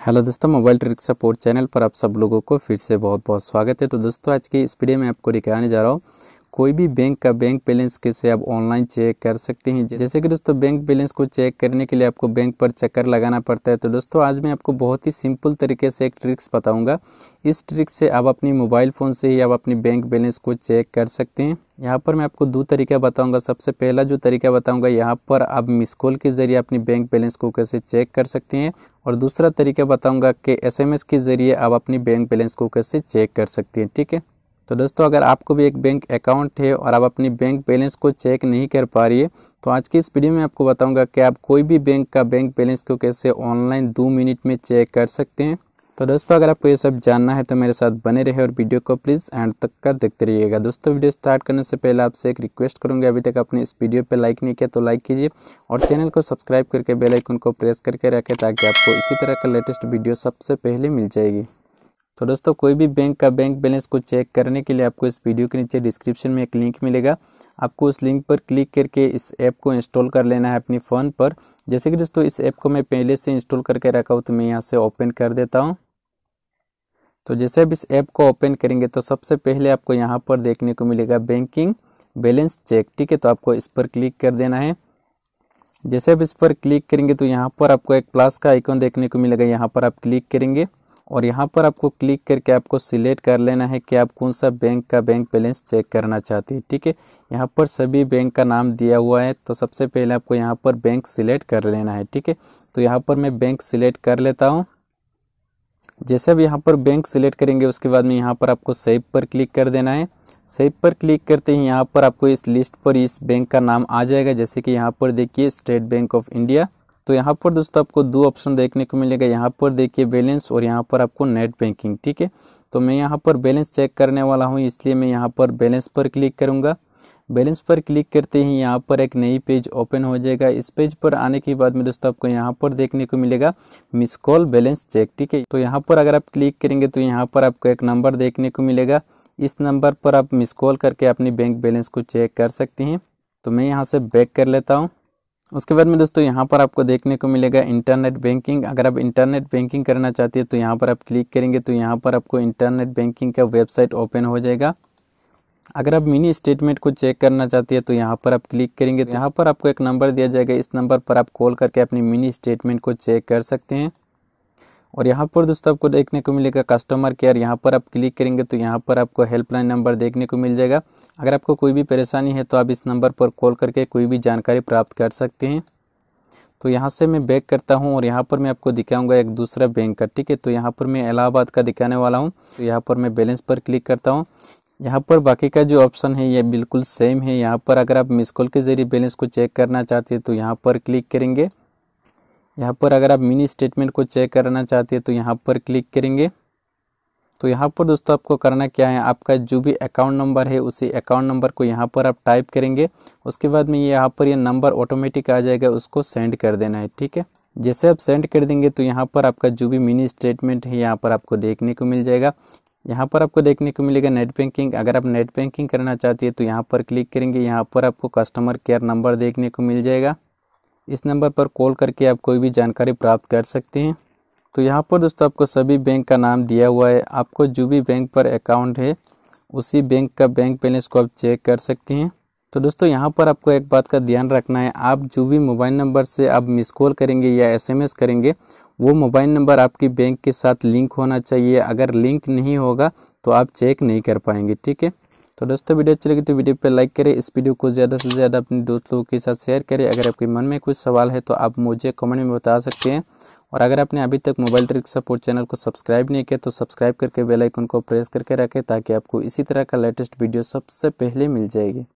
hello दोस्तों mobile trick support channel पर आप सब लोगों को फिर से बहुत बहुत स्वागत है तो दोस्तों आज की इस वीडियो में आपको दिखाने जा रहा हूँ कोई भी बैंक का बैंक बैलेंस कैसे आप ऑनलाइन चेक कर सकते हैं जैसे कि दोस्तों बैंक बैलेंस को चेक करने के लिए आपको बैंक पर चक्कर लगाना पड़ता है तो दोस्तों आज मैं आपको बहुत ही सिंपल तरीके से एक ट्रिक्स बताऊंगा इस ट्रिक से आप अपने मोबाइल फ़ोन से ही आप अपनी बैंक बैलेंस को चेक कर सकते हैं यहाँ पर मैं आपको दो तरीका बताऊंगा सबसे पहला जो तरीका बताऊंगा यहाँ पर आप मिस कॉल के ज़रिए अपनी बैंक बैलेंस को कैसे चेक कर सकते हैं और दूसरा तरीका बताऊंगा कि एसएमएस के ज़रिए आप अपनी बैंक बैलेंस को कैसे चेक कर सकते हैं ठीक है तो दोस्तों अगर आपको भी एक बैंक अकाउंट है और आप अपनी बैंक बैलेंस को चेक नहीं कर पा रही है तो आज की इस वीडियो में आपको बताऊंगा कि आप कोई भी बैंक का बैंक बैलेंस को कैसे ऑनलाइन दो मिनट में चेक कर सकते हैं तो दोस्तों अगर आपको ये सब जानना है तो मेरे साथ बने रहे और वीडियो को प्लीज़ एंड तक का देखते रहिएगा दोस्तों वीडियो स्टार्ट करने से पहले आपसे एक रिक्वेस्ट करूँगा अभी तक आपने इस वीडियो पर लाइक नहीं किया तो लाइक कीजिए और चैनल को सब्सक्राइब करके बेलाइकन को प्रेस करके रखें ताकि आपको इसी तरह का लेटेस्ट वीडियो सबसे पहले मिल जाएगी तो दोस्तों कोई भी बैंक का बैंक बैलेंस को चेक करने के लिए आपको इस वीडियो के नीचे डिस्क्रिप्शन में एक लिंक मिलेगा आपको उस लिंक पर क्लिक करके इस ऐप को इंस्टॉल कर लेना है अपनी फ़ोन पर जैसे कि दोस्तों इस ऐप को मैं पहले से इंस्टॉल करके रखा हूँ तो मैं यहाँ से ओपन कर देता हूँ तो जैसे आप इस ऐप को ओपन करेंगे तो सबसे पहले आपको यहाँ पर देखने को मिलेगा बैंकिंग बैलेंस चेक ठीक है तो आपको इस पर क्लिक कर देना है जैसे आप इस पर क्लिक करेंगे तो यहाँ पर आपको एक प्लस का आइकॉन देखने को मिलेगा यहाँ पर आप क्लिक करेंगे और यहाँ पर आपको क्लिक करके आपको सिलेक्ट कर लेना है कि आप कौन सा बैंक का बैंक बैलेंस चेक करना चाहते हैं ठीक है यहाँ पर सभी बैंक का नाम दिया हुआ है तो सबसे पहले आपको यहाँ पर बैंक सिलेक्ट कर लेना है ठीक है तो यहाँ पर मैं बैंक सिलेक्ट कर लेता हूँ जैसे अब यहाँ पर बैंक सिलेक्ट करेंगे उसके बाद में यहाँ पर आपको सेब पर क्लिक कर देना है सेब पर क्लिक करते ही यहाँ पर आपको इस लिस्ट पर इस बैंक का नाम आ जाएगा जैसे कि यहाँ पर देखिए स्टेट बैंक ऑफ इंडिया तो यहाँ पर दोस्तों आपको दो ऑप्शन देखने को मिलेगा यहाँ पर देखिए बैलेंस और यहाँ पर आपको नेट बैंकिंग ठीक है तो मैं यहाँ पर बैलेंस चेक करने वाला हूँ इसलिए मैं यहाँ पर बैलेंस पर क्लिक करूँगा बैलेंस पर क्लिक करते ही यहाँ पर एक नई पेज ओपन हो जाएगा इस पेज पर आने के बाद में दोस्तों आपको यहाँ पर देखने को मिलेगा मिस कॉल बैलेंस चेक ठीक है तो यहाँ पर अगर आप क्लिक करेंगे तो यहाँ पर आपको एक नंबर देखने को मिलेगा इस नंबर पर आप मिस कॉल करके अपनी बैंक बैलेंस को चेक कर सकते हैं तो मैं यहाँ से बैक कर लेता हूँ उसके बाद में दोस्तों यहाँ पर आपको देखने को मिलेगा इंटरनेट बैंकिंग अगर आप इंटरनेट बैंकिंग करना चाहते हैं तो यहाँ पर आप क्लिक करेंगे तो यहाँ पर आपको इंटरनेट बैंकिंग का वेबसाइट ओपन हो जाएगा अगर आप मिनी स्टेटमेंट को चेक करना चाहते हैं तो यहाँ पर आप क्लिक करेंगे तो यहाँ पर आपको एक नंबर दिया जाएगा इस नंबर पर आप कॉल करके अपनी मिनी स्टेटमेंट को चेक कर सकते हैं और यहाँ पर दोस्तों आपको देखने को मिलेगा कस्टमर केयर यहाँ पर आप क्लिक करेंगे तो यहाँ पर आपको हेल्पलाइन नंबर देखने को मिल जाएगा अगर आपको कोई भी परेशानी है तो आप इस नंबर पर कॉल करके कोई भी जानकारी प्राप्त कर सकते हैं तो यहाँ से मैं बैक करता हूँ और यहाँ पर मैं आपको दिखाऊंगा एक दूसरा बैंक का ठीक है तो यहाँ पर मैं इलाहाबाद का दिखाने वाला हूँ तो यहाँ पर मैं बैलेंस पर क्लिक करता हूँ यहाँ पर बाकी का जो ऑप्शन है ये बिल्कुल सेम है यहाँ पर अगर आप मिस कॉल के ज़रिए बैलेंस को चेक करना चाहते हैं तो यहाँ पर क्लिक करेंगे यहाँ पर अगर आप मिनी स्टेटमेंट को चेक करना चाहते हैं तो यहाँ पर क्लिक करेंगे तो यहाँ पर दोस्तों आपको करना क्या है आपका जो भी अकाउंट नंबर है उसी अकाउंट नंबर को यहाँ पर आप टाइप करेंगे उसके बाद में यहाँ पर ये यह नंबर ऑटोमेटिक आ जाएगा उसको सेंड कर देना है ठीक है जैसे आप सेंड कर देंगे तो यहाँ पर आपका जो भी मिनी स्टेटमेंट है यहाँ पर आपको देखने को मिल जाएगा यहाँ पर आपको देखने को मिलेगा नेट बैंकिंग अगर आप नेट बैंकिंग करना चाहती है तो यहाँ पर क्लिक करेंगे यहाँ पर आपको कस्टमर केयर नंबर देखने को मिल जाएगा इस नंबर पर कॉल करके आप कोई भी जानकारी प्राप्त कर सकते हैं तो यहाँ पर दोस्तों आपको सभी बैंक का नाम दिया हुआ है आपको जो भी बैंक पर अकाउंट है उसी बैंक का बैंक बैलेंस को आप चेक कर सकते हैं तो दोस्तों यहाँ पर आपको एक बात का ध्यान रखना है आप जो भी मोबाइल नंबर से आप मिस कॉल करेंगे या एसएमएस करेंगे वो मोबाइल नंबर आपकी बैंक के साथ लिंक होना चाहिए अगर लिंक नहीं होगा तो आप चेक नहीं कर पाएंगे ठीक है तो दोस्तों वीडियो अच्छी लगी तो वीडियो पर लाइक करें इस वीडियो को ज़्यादा से ज़्यादा अपने दोस्त लोगों के साथ शेयर करें अगर आपके मन में कोई सवाल है तो आप मुझे कमेंट में बता सकते हैं और अगर आपने अभी तक मोबाइल ट्रिक सपोर्ट चैनल को सब्सक्राइब नहीं किया तो सब्सक्राइब करके बेलाइकन को प्रेस करके रखें ताकि आपको इसी तरह का लेटेस्ट वीडियो सबसे पहले मिल जाएगी